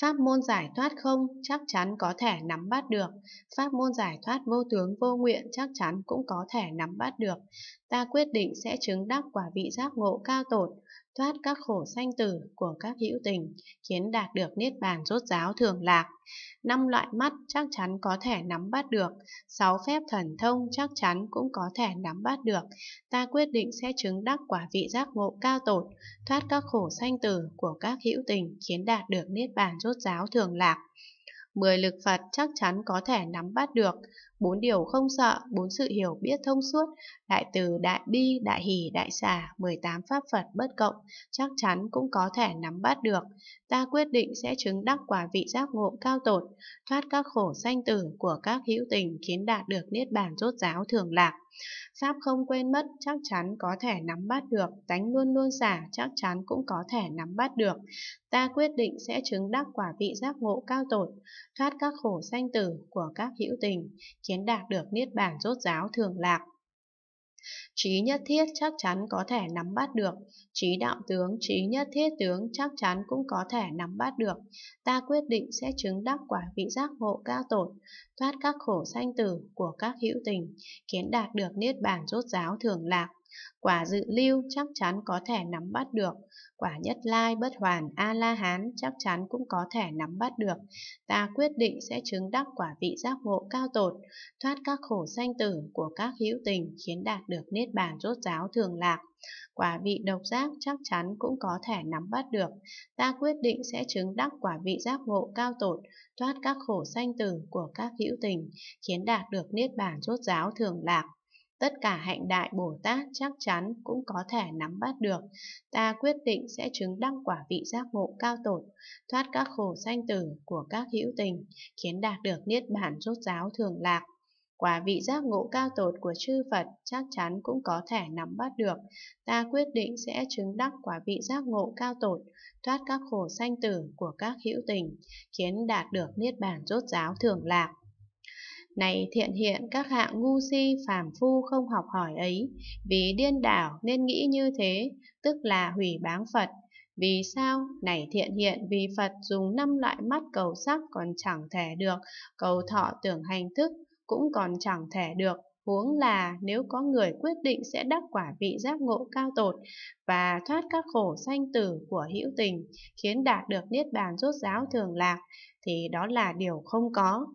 Pháp môn giải thoát không chắc chắn có thể nắm bắt được, pháp môn giải thoát vô tướng vô nguyện chắc chắn cũng có thể nắm bắt được. Ta quyết định sẽ chứng đắc quả vị giác ngộ cao tột, thoát các khổ sanh tử của các hữu tình, khiến đạt được niết bàn rốt ráo thường lạc. Năm loại mắt chắc chắn có thể nắm bắt được, sáu phép thần thông chắc chắn cũng có thể nắm bắt được. Ta quyết định sẽ chứng đắc quả vị giác ngộ cao tột, thoát các khổ sanh tử của các hữu tình, khiến đạt được niết bàn rốt ráo thường lạc. 10 lực Phật chắc chắn có thể nắm bắt được. Bốn điều không sợ, bốn sự hiểu biết thông suốt, đại từ, đại bi, đại hỷ, đại xả, 18 pháp Phật bất cộng, chắc chắn cũng có thể nắm bắt được. Ta quyết định sẽ chứng đắc quả vị giác ngộ cao tột, thoát các khổ sanh tử của các hữu tình khiến đạt được niết bàn rốt ráo thường lạc. Pháp không quên mất, chắc chắn có thể nắm bắt được, tánh luôn luôn giả, chắc chắn cũng có thể nắm bắt được. Ta quyết định sẽ chứng đắc quả vị giác ngộ cao tột, thoát các khổ sanh tử của các hữu tình, khiến đạt được niết bàn rốt ráo thường lạc. Trí nhất thiết chắc chắn có thể nắm bắt được, trí đạo tướng, trí nhất thiết tướng chắc chắn cũng có thể nắm bắt được. Ta quyết định sẽ chứng đắc quả vị giác ngộ cao tột, thoát các khổ sanh tử của các hữu tình, kiến đạt được niết bàn rốt giáo thường lạc. Quả dự lưu chắc chắn có thể nắm bắt được, quả nhất lai bất hoàn A-la-hán chắc chắn cũng có thể nắm bắt được. Ta quyết định sẽ chứng đắc quả vị giác ngộ cao tột, thoát các khổ sanh tử của các hữu tình khiến đạt được niết bàn rốt giáo thường lạc. Quả vị độc giác chắc chắn cũng có thể nắm bắt được. Ta quyết định sẽ chứng đắc quả vị giác ngộ cao tột, thoát các khổ sanh tử của các hữu tình, khiến đạt được niết bàn rốt giáo thường lạc tất cả hạnh đại Bồ Tát chắc chắn cũng có thể nắm bắt được. Ta quyết định sẽ chứng đăng quả vị giác ngộ cao tột, thoát các khổ sanh tử của các hữu tình, khiến đạt được niết bàn rốt giáo thường lạc. Quả vị giác ngộ cao tột của chư Phật chắc chắn cũng có thể nắm bắt được. Ta quyết định sẽ chứng đắc quả vị giác ngộ cao tột, thoát các khổ sanh tử của các hữu tình, khiến đạt được niết bàn rốt giáo thường lạc. Này thiện hiện các hạng ngu si phàm phu không học hỏi ấy, vì điên đảo nên nghĩ như thế, tức là hủy báng Phật. Vì sao? Này thiện hiện vì Phật dùng năm loại mắt cầu sắc còn chẳng thể được, cầu thọ tưởng hành thức cũng còn chẳng thể được, huống là nếu có người quyết định sẽ đắc quả vị giác ngộ cao tột và thoát các khổ sanh tử của hữu tình, khiến đạt được niết bàn rốt giáo thường lạc, thì đó là điều không có.